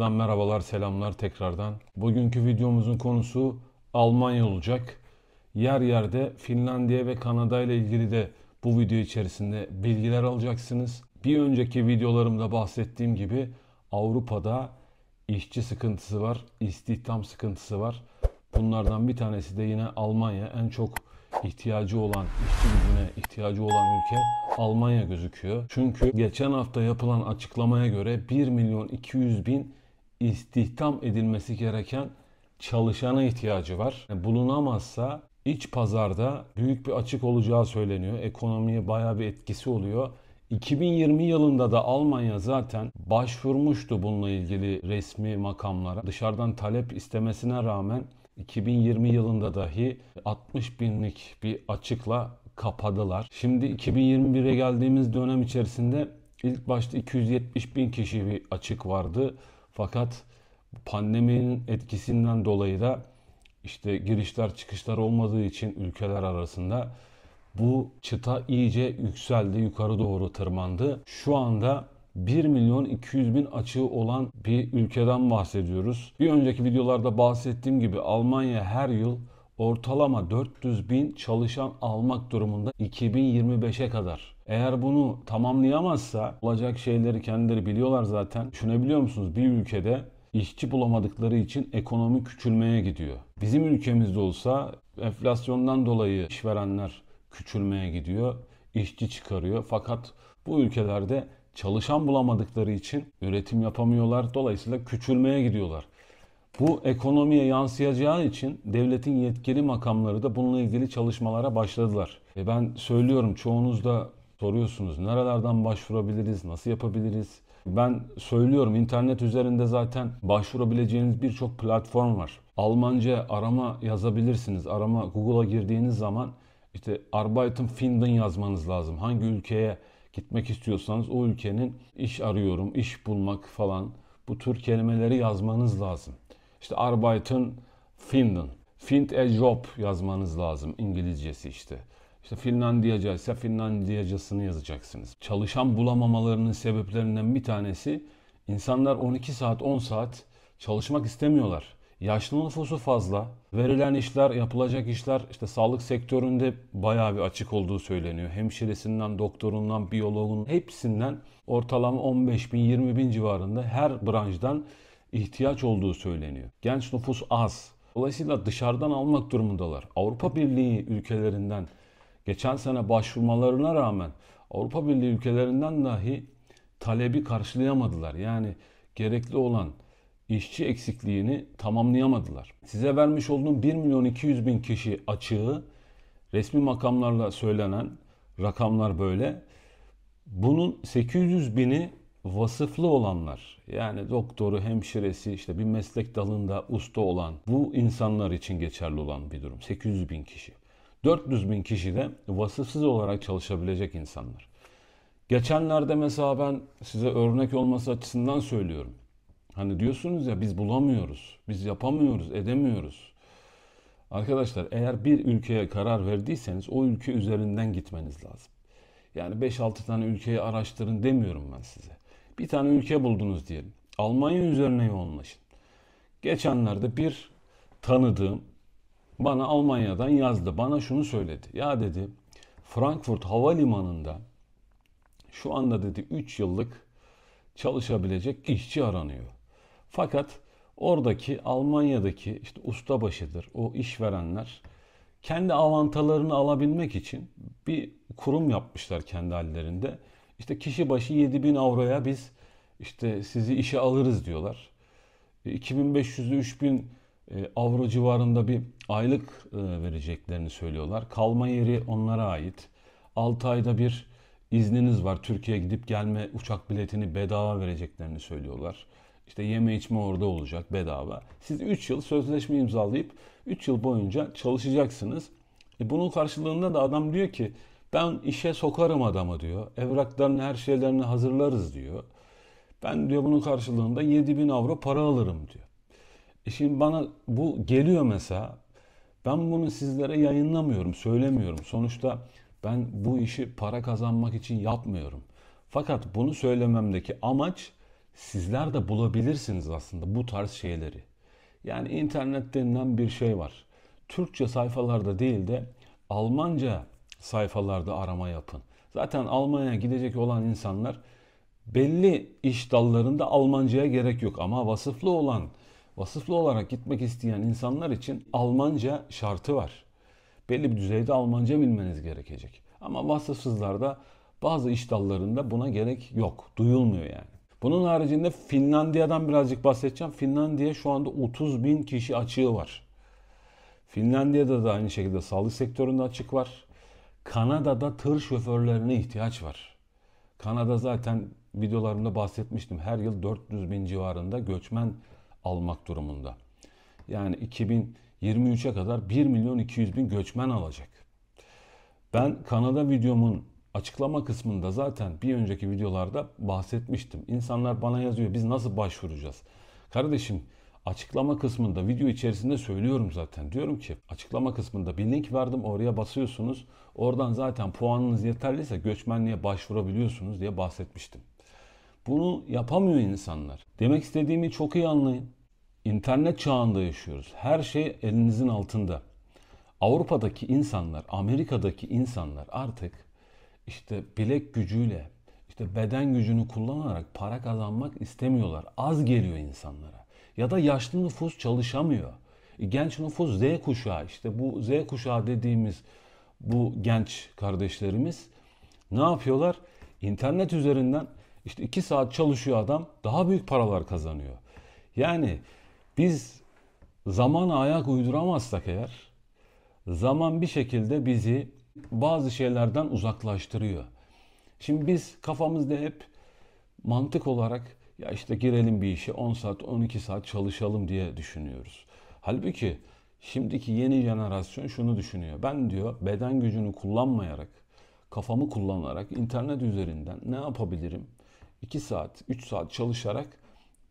Almanya'dan merhabalar, selamlar tekrardan. Bugünkü videomuzun konusu Almanya olacak. Yer yerde Finlandiya ve Kanada ile ilgili de bu video içerisinde bilgiler alacaksınız. Bir önceki videolarımda bahsettiğim gibi Avrupa'da işçi sıkıntısı var, istihdam sıkıntısı var. Bunlardan bir tanesi de yine Almanya en çok ihtiyacı olan, işçi gücüne ihtiyacı olan ülke Almanya gözüküyor. Çünkü geçen hafta yapılan açıklamaya göre 1 milyon 200 bin istihdam edilmesi gereken çalışana ihtiyacı var. Bulunamazsa iç pazarda büyük bir açık olacağı söyleniyor. Ekonomiye baya bir etkisi oluyor. 2020 yılında da Almanya zaten başvurmuştu bununla ilgili resmi makamlara. Dışarıdan talep istemesine rağmen 2020 yılında dahi 60 binlik bir açıkla kapadılar. Şimdi 2021'e geldiğimiz dönem içerisinde ilk başta 270 bin kişi bir açık vardı. Fakat pandeminin etkisinden dolayı da işte girişler çıkışlar olmadığı için ülkeler arasında bu çıta iyice yükseldi, yukarı doğru tırmandı. Şu anda 1 milyon 200 bin açığı olan bir ülkeden bahsediyoruz. Bir önceki videolarda bahsettiğim gibi Almanya her yıl ortalama 400 bin çalışan almak durumunda 2025'e kadar. Eğer bunu tamamlayamazsa olacak şeyleri kendileri biliyorlar zaten. Düşünebiliyor musunuz? Bir ülkede işçi bulamadıkları için ekonomi küçülmeye gidiyor. Bizim ülkemizde olsa enflasyondan dolayı işverenler küçülmeye gidiyor, işçi çıkarıyor. Fakat bu ülkelerde çalışan bulamadıkları için üretim yapamıyorlar. Dolayısıyla küçülmeye gidiyorlar. Bu ekonomiye yansıyacağı için devletin yetkili makamları da bununla ilgili çalışmalara başladılar. E ben söylüyorum çoğunuz da soruyorsunuz. Nerelerden başvurabiliriz? Nasıl yapabiliriz? Ben söylüyorum internet üzerinde zaten başvurabileceğiniz birçok platform var. Almanca arama yazabilirsiniz. Arama Google'a girdiğiniz zaman işte Arbeiten finden yazmanız lazım. Hangi ülkeye gitmek istiyorsanız o ülkenin iş arıyorum, iş bulmak falan bu tür kelimeleri yazmanız lazım. İşte Arbeiten finden, find a job yazmanız lazım İngilizcesi işte. İşte Finlandiyacaysa Finlandiyacasını yazacaksınız. Çalışan bulamamalarının sebeplerinden bir tanesi insanlar 12 saat 10 saat çalışmak istemiyorlar. Yaşlı nüfusu fazla. Verilen işler, yapılacak işler işte sağlık sektöründe bayağı bir açık olduğu söyleniyor. Hemşiresinden, doktorundan, biyologun hepsinden ortalama 15 bin, 20 bin civarında her branştan ihtiyaç olduğu söyleniyor. Genç nüfus az. Dolayısıyla dışarıdan almak durumundalar. Avrupa Birliği ülkelerinden geçen sene başvurmalarına rağmen Avrupa Birliği ülkelerinden dahi talebi karşılayamadılar. Yani gerekli olan işçi eksikliğini tamamlayamadılar. Size vermiş olduğum 1 milyon 200 bin kişi açığı resmi makamlarla söylenen rakamlar böyle. Bunun 800 bini vasıflı olanlar yani doktoru, hemşiresi işte bir meslek dalında usta olan bu insanlar için geçerli olan bir durum. 800 bin kişi. 400 bin kişi de vasıfsız olarak çalışabilecek insanlar. Geçenlerde mesela ben size örnek olması açısından söylüyorum. Hani diyorsunuz ya biz bulamıyoruz, biz yapamıyoruz, edemiyoruz. Arkadaşlar eğer bir ülkeye karar verdiyseniz o ülke üzerinden gitmeniz lazım. Yani 5-6 tane ülkeyi araştırın demiyorum ben size. Bir tane ülke buldunuz diyelim. Almanya üzerine yoğunlaşın. Geçenlerde bir tanıdığım bana Almanya'dan yazdı. Bana şunu söyledi. Ya dedi Frankfurt Havalimanı'nda şu anda dedi 3 yıllık çalışabilecek işçi aranıyor. Fakat oradaki Almanya'daki işte ustabaşıdır o işverenler kendi avantalarını alabilmek için bir kurum yapmışlar kendi hallerinde. İşte kişi başı 7000 avroya biz işte sizi işe alırız diyorlar. 2500'ü e, 3000 ee, avro civarında bir aylık e, vereceklerini söylüyorlar. Kalma yeri onlara ait. 6 ayda bir izniniz var. Türkiye'ye gidip gelme uçak biletini bedava vereceklerini söylüyorlar. İşte yeme içme orada olacak bedava. Siz 3 yıl sözleşme imzalayıp 3 yıl boyunca çalışacaksınız. E bunun karşılığında da adam diyor ki ben işe sokarım adamı diyor. Evraklarını her şeylerini hazırlarız diyor. Ben diyor bunun karşılığında bin avro para alırım diyor. E şimdi bana bu geliyor mesela. Ben bunu sizlere yayınlamıyorum, söylemiyorum. Sonuçta ben bu işi para kazanmak için yapmıyorum. Fakat bunu söylememdeki amaç sizler de bulabilirsiniz aslında bu tarz şeyleri. Yani internet denilen bir şey var. Türkçe sayfalarda değil de Almanca sayfalarda arama yapın. Zaten Almanya'ya gidecek olan insanlar belli iş dallarında Almancaya gerek yok ama vasıflı olan Vasıflı olarak gitmek isteyen insanlar için Almanca şartı var. Belli bir düzeyde Almanca bilmeniz gerekecek. Ama vasıfsızlarda bazı iş dallarında buna gerek yok. Duyulmuyor yani. Bunun haricinde Finlandiya'dan birazcık bahsedeceğim. Finlandiya şu anda 30 bin kişi açığı var. Finlandiya'da da aynı şekilde sağlık sektöründe açık var. Kanada'da tır şoförlerine ihtiyaç var. Kanada zaten videolarımda bahsetmiştim. Her yıl 400 bin civarında göçmen almak durumunda. Yani 2023'e kadar 1 milyon 200 bin göçmen alacak. Ben Kanada videomun açıklama kısmında zaten bir önceki videolarda bahsetmiştim. İnsanlar bana yazıyor biz nasıl başvuracağız? Kardeşim açıklama kısmında video içerisinde söylüyorum zaten. Diyorum ki açıklama kısmında bir link verdim oraya basıyorsunuz. Oradan zaten puanınız yeterliyse göçmenliğe başvurabiliyorsunuz diye bahsetmiştim. Bunu yapamıyor insanlar. Demek istediğimi çok iyi anlayın. İnternet çağında yaşıyoruz. Her şey elinizin altında. Avrupa'daki insanlar, Amerika'daki insanlar artık işte bilek gücüyle, işte beden gücünü kullanarak para kazanmak istemiyorlar. Az geliyor insanlara. Ya da yaşlı nüfus çalışamıyor. E, genç nüfus Z kuşağı işte bu Z kuşağı dediğimiz bu genç kardeşlerimiz ne yapıyorlar? İnternet üzerinden işte iki saat çalışıyor adam daha büyük paralar kazanıyor. Yani biz zamana ayak uyduramazsak eğer zaman bir şekilde bizi bazı şeylerden uzaklaştırıyor. Şimdi biz kafamızda hep mantık olarak ya işte girelim bir işe 10 saat 12 saat çalışalım diye düşünüyoruz. Halbuki şimdiki yeni jenerasyon şunu düşünüyor. Ben diyor beden gücünü kullanmayarak, kafamı kullanarak internet üzerinden ne yapabilirim? 2 saat, 3 saat çalışarak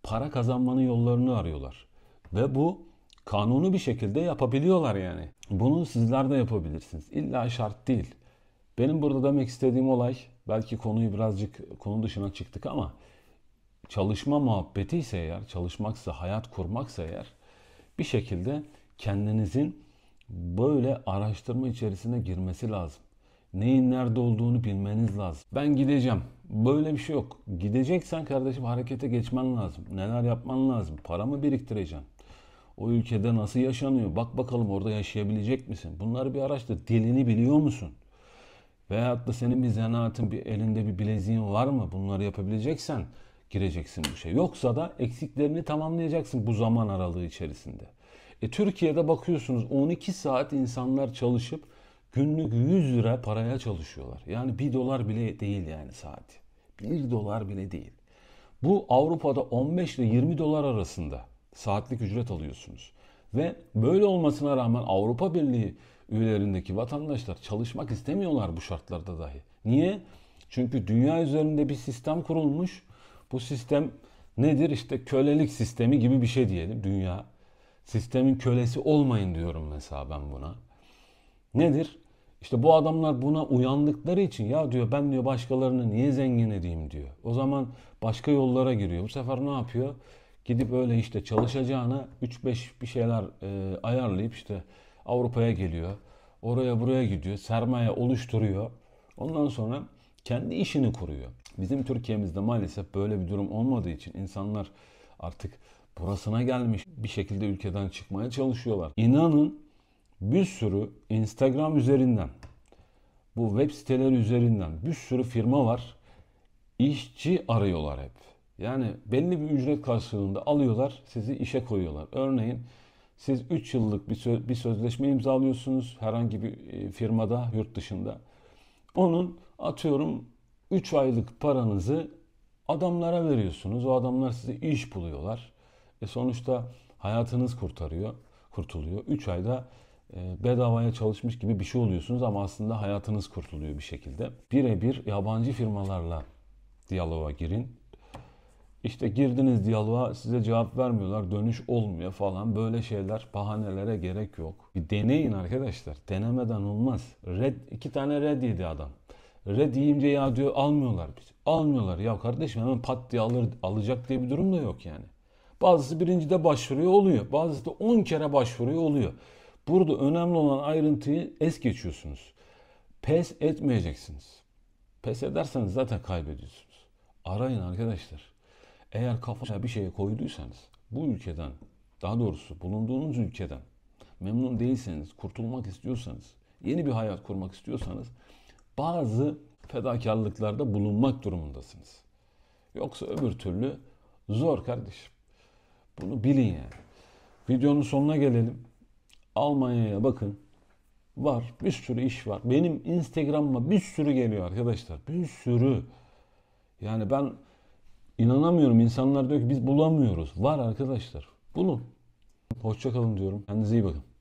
para kazanmanın yollarını arıyorlar. Ve bu kanunu bir şekilde yapabiliyorlar yani. Bunu sizler de yapabilirsiniz. İlla şart değil. Benim burada demek istediğim olay belki konuyu birazcık konu dışına çıktık ama çalışma muhabbeti ise eğer, çalışmaksa, hayat kurmaksa eğer bir şekilde kendinizin böyle araştırma içerisine girmesi lazım. Neyin nerede olduğunu bilmeniz lazım. Ben gideceğim. Böyle bir şey yok. Gideceksen kardeşim harekete geçmen lazım. Neler yapman lazım? Paramı biriktireceğim. O ülkede nasıl yaşanıyor? Bak bakalım orada yaşayabilecek misin? Bunları bir araştır. Dilini biliyor musun? Veyahut da senin bir zanaatın, bir elinde bir bileziğin var mı? Bunları yapabileceksen gireceksin bu şey. Yoksa da eksiklerini tamamlayacaksın bu zaman aralığı içerisinde. E, Türkiye'de bakıyorsunuz 12 saat insanlar çalışıp günlük 100 lira paraya çalışıyorlar. Yani 1 dolar bile değil yani saati. 1 dolar bile değil. Bu Avrupa'da 15 ile 20 dolar arasında saatlik ücret alıyorsunuz. Ve böyle olmasına rağmen Avrupa Birliği üyelerindeki vatandaşlar çalışmak istemiyorlar bu şartlarda dahi. Niye? Çünkü dünya üzerinde bir sistem kurulmuş. Bu sistem nedir? İşte kölelik sistemi gibi bir şey diyelim dünya. Sistemin kölesi olmayın diyorum mesela ben buna. Nedir? İşte bu adamlar buna uyandıkları için ya diyor ben diyor başkalarını niye zengin edeyim diyor. O zaman başka yollara giriyor. Bu sefer ne yapıyor? gidip öyle işte çalışacağına 3-5 bir şeyler e, ayarlayıp işte Avrupa'ya geliyor. Oraya buraya gidiyor. Sermaye oluşturuyor. Ondan sonra kendi işini kuruyor. Bizim Türkiye'mizde maalesef böyle bir durum olmadığı için insanlar artık burasına gelmiş bir şekilde ülkeden çıkmaya çalışıyorlar. İnanın bir sürü Instagram üzerinden bu web siteleri üzerinden bir sürü firma var. İşçi arıyorlar hep. Yani belli bir ücret karşılığında alıyorlar, sizi işe koyuyorlar. Örneğin siz 3 yıllık bir, söz, bir sözleşme imzalıyorsunuz herhangi bir e, firmada, yurt dışında. Onun atıyorum 3 aylık paranızı adamlara veriyorsunuz. O adamlar size iş buluyorlar. E sonuçta hayatınız kurtarıyor, kurtuluyor. 3 ayda e, bedavaya çalışmış gibi bir şey oluyorsunuz ama aslında hayatınız kurtuluyor bir şekilde. Birebir yabancı firmalarla diyaloğa girin. İşte girdiniz diyaloğa size cevap vermiyorlar, dönüş olmuyor falan. Böyle şeyler bahanelere gerek yok. Bir deneyin arkadaşlar. Denemeden olmaz. Red, iki tane red yedi adam. Red yiyince ya diyor almıyorlar biz. Almıyorlar. Ya kardeşim hemen pat diye alır, alacak diye bir durum da yok yani. Bazısı birinci de başvuruyor oluyor. Bazısı da on kere başvuruyor oluyor. Burada önemli olan ayrıntıyı es geçiyorsunuz. Pes etmeyeceksiniz. Pes ederseniz zaten kaybediyorsunuz. Arayın arkadaşlar. Eğer kafaya bir şeye koyduysanız bu ülkeden daha doğrusu bulunduğunuz ülkeden memnun değilseniz, kurtulmak istiyorsanız, yeni bir hayat kurmak istiyorsanız bazı fedakarlıklarda bulunmak durumundasınız. Yoksa öbür türlü zor kardeşim. Bunu bilin yani. Videonun sonuna gelelim. Almanya'ya bakın. Var. Bir sürü iş var. Benim Instagram'ıma bir sürü geliyor arkadaşlar. Bir sürü. Yani ben İnanamıyorum insanlar diyor ki biz bulamıyoruz. Var arkadaşlar. Bulun. hoşça kalın diyorum. Kendinize iyi bakın.